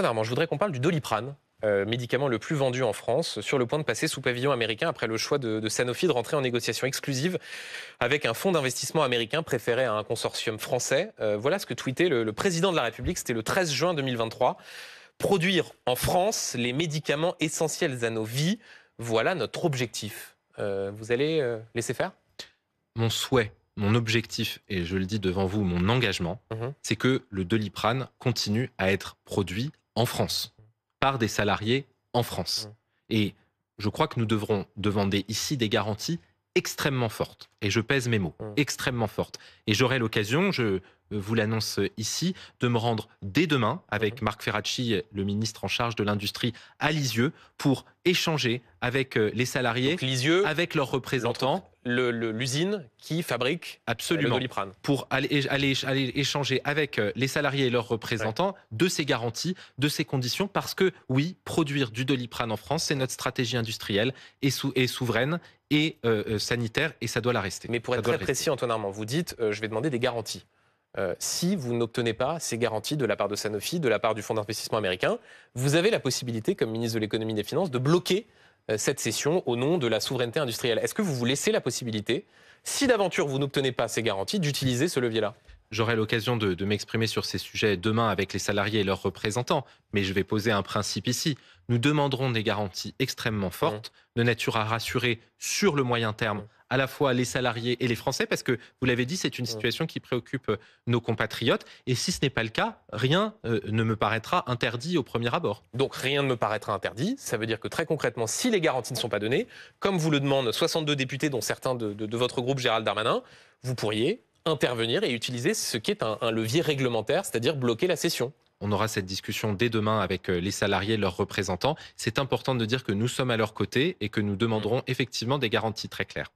Armand, je voudrais qu'on parle du doliprane. Euh, médicament le plus vendu en France, sur le point de passer sous pavillon américain après le choix de, Sanofi de rentrer en négociation exclusive avec un fonds d'investissement américain préféré à un consortium français. Euh, voilà ce que tweetait le, le président de la République, c'était le 13 juin 2023. Produire en France les médicaments essentiels à nos vies, voilà notre objectif. Euh, vous allez laisser faire Mon souhait, mon objectif, et je le dis devant vous, mon engagement, mhm. c'est que le doliprane continue à être produit en France, par des salariés en France. Mmh. Et je crois que nous devrons demander ici des garanties extrêmement fortes. Et je pèse mes mots, mmh. extrêmement fortes. Et j'aurai l'occasion, je euh, vous l'annonce euh, ici, de me rendre dès demain avec Marc Ferracci, euh, le ministre en charge de l'industrie, à Lisieux pour échanger avec les salariés, avec leurs représentants. L'usine qui fabrique Absolument. le doliprane. Pour aller, aller, échanger avec les salariés et leurs représentants de ces garanties, de ces conditions, parce que oui, produire du doliprane en France, c'est notre stratégie industrielle et, souveraine et sanitaire, et ça doit la rester. Mais pour être très précis, Antoine Armand, vous dites, je vais demander des garanties. Euh, si vous n'obtenez pas ces garanties de la part de Sanofi, de la part du fonds d'investissement américain, vous avez la possibilité, comme ministre de l'économie et des finances, de bloquer euh, cette cession au nom de la souveraineté industrielle. Est-ce que vous vous laissez la possibilité, si d'aventure vous n'obtenez pas ces garanties, d'utiliser ce levier-là J'aurai l'occasion de, m'exprimer sur ces sujets demain avec les salariés et leurs représentants, mais je vais poser un principe ici. Nous demanderons des garanties extrêmement fortes, mmh. de nature à rassurer sur le moyen terme mmh. à la fois les salariés et les Français, parce que vous l'avez dit, c'est une mmh. situation qui préoccupe euh, nos compatriotes. Et si ce n'est pas le cas, rien euh, ne me paraîtra interdit au premier abord. Donc rien ne me paraîtra interdit. Ça veut dire que très concrètement, si les garanties ne sont pas données, comme vous le demandent 62 députés, dont certains de votre groupe, Gérald Darmanin, vous pourriez intervenir et utiliser ce qui est un, levier réglementaire, c'est-à-dire bloquer la session. On aura cette discussion dès demain avec euh, les salariés et leurs représentants. C'est important de dire que nous sommes à leur côté et que nous demanderons effectivement des garanties très claires.